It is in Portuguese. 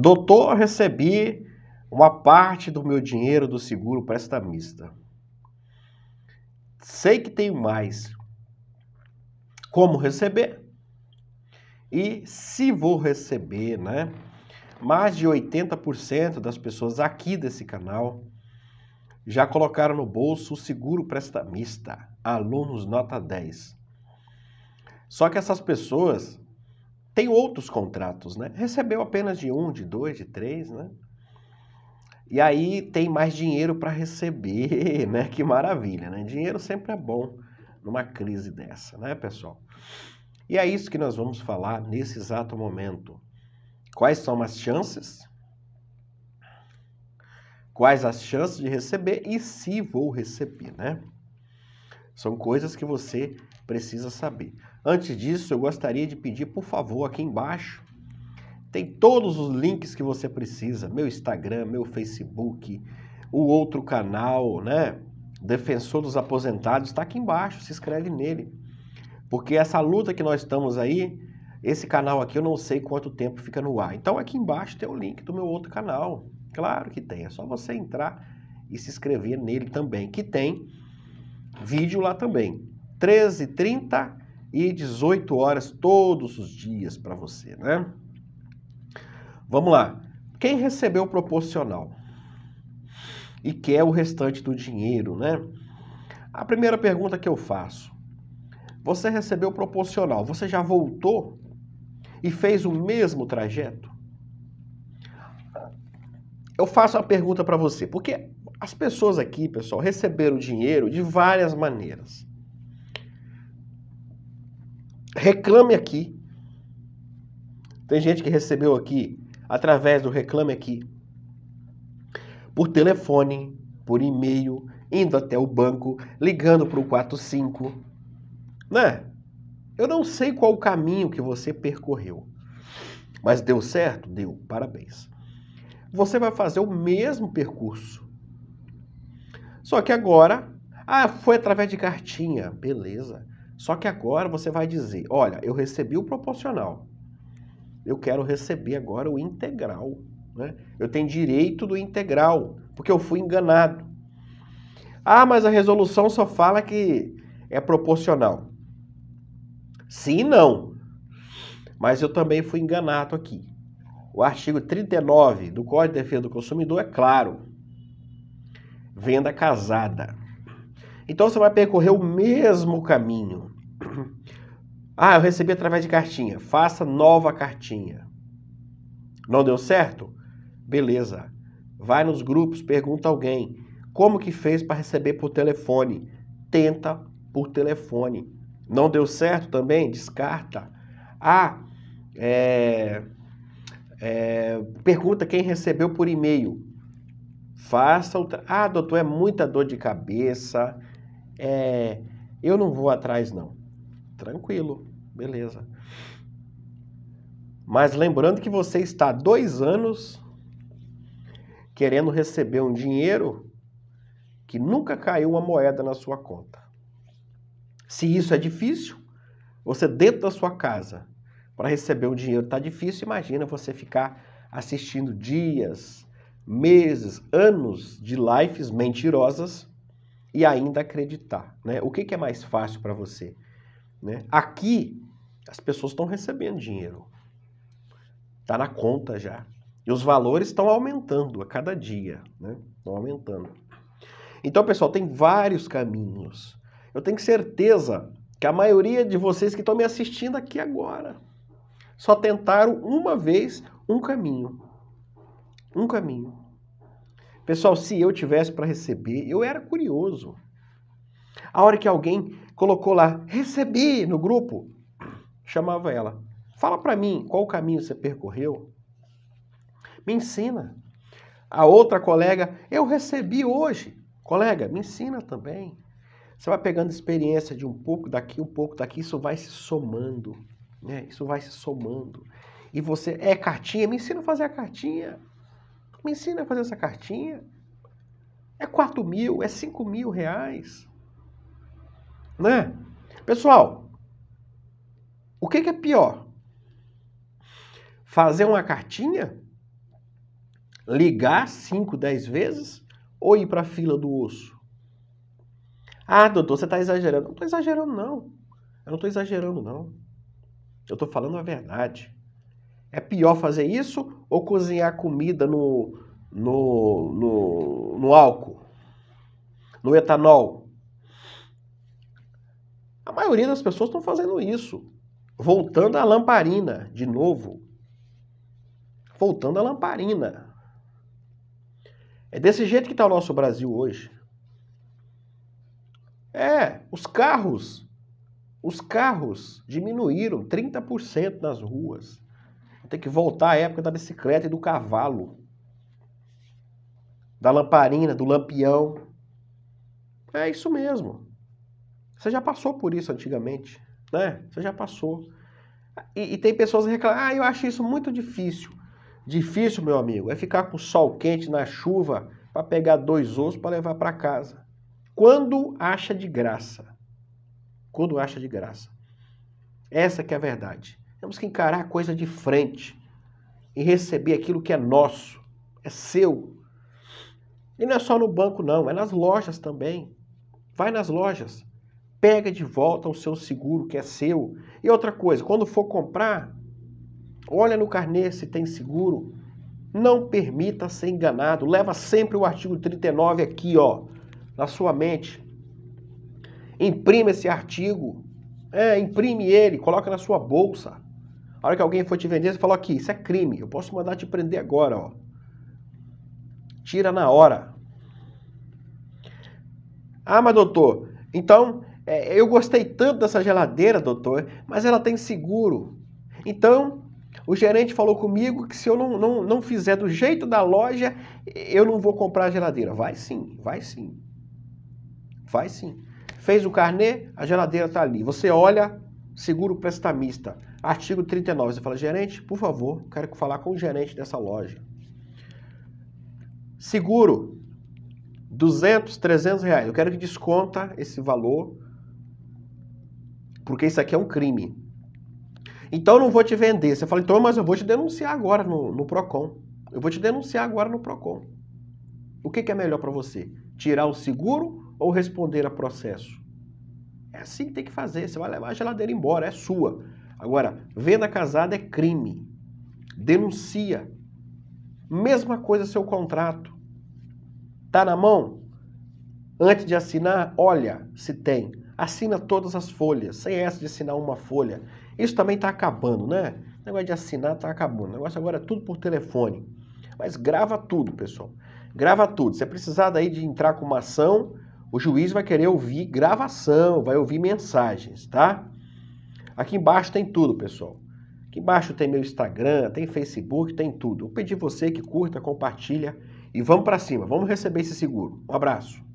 Doutor, recebi uma parte do meu dinheiro do seguro prestamista. Sei que tenho mais. Como receber? E se vou receber, né? Mais de 80% das pessoas aqui desse canal já colocaram no bolso o seguro prestamista, alunos nota 10. Só que essas pessoas tem outros contratos, né? Recebeu apenas de um, de dois, de três, né? E aí tem mais dinheiro para receber, né? Que maravilha, né? Dinheiro sempre é bom numa crise dessa, né, pessoal? E é isso que nós vamos falar nesse exato momento. Quais são as chances? Quais as chances de receber e se vou receber, né? São coisas que você precisa saber. Antes disso, eu gostaria de pedir, por favor, aqui embaixo, tem todos os links que você precisa, meu Instagram, meu Facebook, o outro canal, né? Defensor dos Aposentados, está aqui embaixo, se inscreve nele. Porque essa luta que nós estamos aí, esse canal aqui eu não sei quanto tempo fica no ar. Então aqui embaixo tem o link do meu outro canal. Claro que tem, é só você entrar e se inscrever nele também, que tem vídeo lá também. 13h30 e 18 horas todos os dias para você, né? Vamos lá. Quem recebeu o proporcional e quer o restante do dinheiro, né? A primeira pergunta que eu faço: você recebeu o proporcional, você já voltou e fez o mesmo trajeto? Eu faço a pergunta para você, porque as pessoas aqui, pessoal, receberam dinheiro de várias maneiras. Reclame Aqui. Tem gente que recebeu aqui através do Reclame Aqui, por telefone, por e-mail, indo até o banco, ligando para o 45. Né? Eu não sei qual o caminho que você percorreu, mas deu certo? Deu, parabéns. Você vai fazer o mesmo percurso. Só que agora, ah, foi através de cartinha, beleza. Só que agora você vai dizer: olha, eu recebi o proporcional, eu quero receber agora o integral. Né? Eu tenho direito do integral, porque eu fui enganado. Ah, mas a resolução só fala que é proporcional. Sim, não. Mas eu também fui enganado aqui. O artigo 39 do Código de Defesa do Consumidor é claro. Venda casada. Então você vai percorrer o mesmo caminho. Ah, eu recebi através de cartinha. Faça nova cartinha. Não deu certo? Beleza. Vai nos grupos, pergunta alguém como que fez para receber por telefone. Tenta por telefone. Não deu certo também? Descarta. Ah, é, é, pergunta quem recebeu por e-mail. Faça outra. Ah, doutor, é muita dor de cabeça, é, eu não vou atrás, não. Tranquilo, beleza. Mas lembrando que você está dois anos querendo receber um dinheiro que nunca caiu uma moeda na sua conta. Se isso é difícil, você dentro da sua casa, para receber um dinheiro está difícil, imagina você ficar assistindo dias, meses, anos de lives mentirosas e ainda acreditar. Né? O que, que é mais fácil para você? Né? Aqui, as pessoas estão recebendo dinheiro. Está na conta já. E os valores estão aumentando a cada dia. Né? Estão aumentando. Então, pessoal, tem vários caminhos. Eu tenho certeza que a maioria de vocês que estão me assistindo aqui agora só tentaram uma vez um caminho. Um caminho. Pessoal, se eu tivesse para receber, eu era curioso. A hora que alguém colocou lá, recebi no grupo, chamava ela. Fala para mim qual caminho você percorreu. Me ensina. A outra colega, eu recebi hoje. Colega, me ensina também. Você vai pegando experiência de um pouco daqui, um pouco daqui, isso vai se somando. Né? Isso vai se somando. E você, é cartinha? Me ensina a fazer a cartinha. Me ensina a fazer essa cartinha. É 4 mil, é 5 mil reais. Né? Pessoal, o que, que é pior? Fazer uma cartinha? Ligar 5, 10 vezes? Ou ir para a fila do osso? Ah, doutor, você está exagerando. Não estou exagerando, não. Eu não estou exagerando, não. Eu estou falando a verdade. É pior fazer isso ou cozinhar comida no, no, no, no álcool, no etanol? A maioria das pessoas estão fazendo isso. Voltando à lamparina, de novo. Voltando à lamparina. É desse jeito que está o nosso Brasil hoje. É, os carros. Os carros diminuíram 30% nas ruas. Tem que voltar à época da bicicleta e do cavalo. Da lamparina, do lampião. É isso mesmo. Você já passou por isso antigamente, né? Você já passou. E, e tem pessoas que reclamam, ah, eu acho isso muito difícil. Difícil, meu amigo, é ficar com o sol quente na chuva para pegar dois ossos para levar para casa. Quando acha de graça. Quando acha de graça. Essa que é a verdade. Temos que encarar a coisa de frente e receber aquilo que é nosso, é seu. E não é só no banco, não, é nas lojas também. Vai nas lojas, pega de volta o seu seguro que é seu. E outra coisa, quando for comprar, olha no carnê se tem seguro. Não permita ser enganado. Leva sempre o artigo 39 aqui, ó, na sua mente. Imprime esse artigo. É, imprime ele, coloca na sua bolsa. A hora que alguém for te vender, você fala aqui, isso é crime, eu posso mandar te prender agora, ó. Tira na hora. Ah, mas doutor, então é, eu gostei tanto dessa geladeira, doutor, mas ela tem seguro. Então, o gerente falou comigo que se eu não, não, não fizer do jeito da loja, eu não vou comprar a geladeira. Vai sim, vai sim. Vai sim. Fez o carnê, a geladeira tá ali. Você olha, seguro prestamista. Artigo 39, você fala, gerente, por favor, quero falar com o gerente dessa loja. Seguro, 200, 300 reais. Eu quero que desconta esse valor, porque isso aqui é um crime. Então eu não vou te vender. Você fala, então, mas eu vou te denunciar agora no, no PROCON. Eu vou te denunciar agora no PROCON. O que, que é melhor para você? Tirar o seguro ou responder a processo? É assim que tem que fazer. Você vai levar a geladeira embora, é sua. Agora, venda casada é crime. Denuncia. Mesma coisa seu contrato. Tá na mão? Antes de assinar, olha se tem. Assina todas as folhas, sem essa de assinar uma folha. Isso também está acabando, né? O negócio de assinar está acabando. O negócio agora é tudo por telefone. Mas grava tudo, pessoal. Grava tudo. Se é precisar daí de entrar com uma ação, o juiz vai querer ouvir gravação, vai ouvir mensagens, tá? Aqui embaixo tem tudo, pessoal. Aqui embaixo tem meu Instagram, tem Facebook, tem tudo. Eu pedi você que curta, compartilha e vamos para cima. Vamos receber esse seguro. Um abraço.